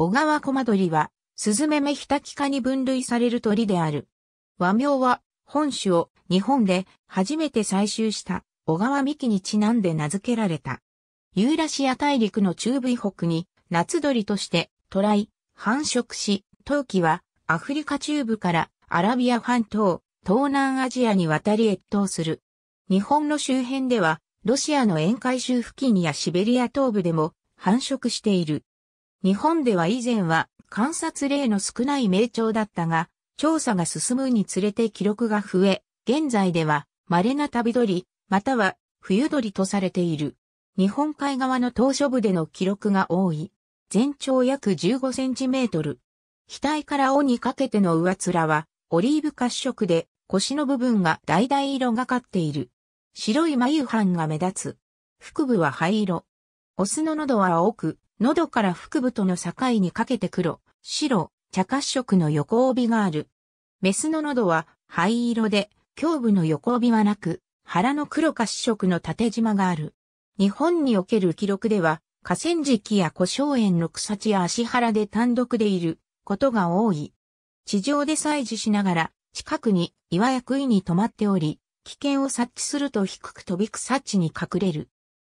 小川コマドリは、スズメメヒタキ科に分類される鳥である。和名は、本種を日本で初めて採集した小川幹にちなんで名付けられた。ユーラシア大陸の中部以北に夏鳥としてライ、繁殖し、冬季はアフリカ中部からアラビア半島、東南アジアに渡り越冬する。日本の周辺では、ロシアの沿海州付近やシベリア東部でも繁殖している。日本では以前は観察例の少ない名鳥だったが、調査が進むにつれて記録が増え、現在では稀な旅鳥、または冬鳥とされている。日本海側の島嶼部での記録が多い。全長約15センチメートル。額から尾にかけての上面はオリーブ褐色で腰の部分が橙色がかっている。白い眉藩が目立つ。腹部は灰色。オスの喉は青く、喉から腹部との境にかけて黒、白、茶褐色の横帯がある。メスの喉は灰色で、胸部の横帯はなく、腹の黒褐色の縦縞がある。日本における記録では、河川敷や古小園の草地や足原で単独でいることが多い。地上で採取しながら、近くに岩や杭に止まっており、危険を察知すると低く飛び草地に隠れる。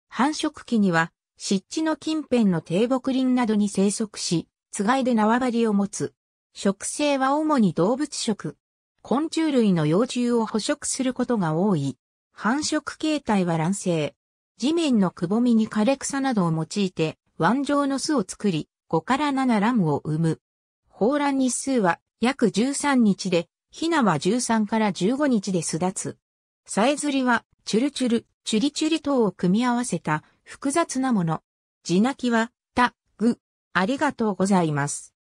繁殖期には湿地の近辺の低木林などに生息し、つがいで縄張りを持つ。食性は主に動物食。昆虫類の幼虫を捕食することが多い。繁殖形態は卵生。地面のくぼみに枯れ草などを用いて、腕状の巣を作り、5から7卵を産む。放卵日数は約13日で、ヒナは13から15日で巣立つ。さえずりは、チュルチュル、チュリチュリ等を組み合わせた複雑なもの。字なきは、た、ぐ。ありがとうございます。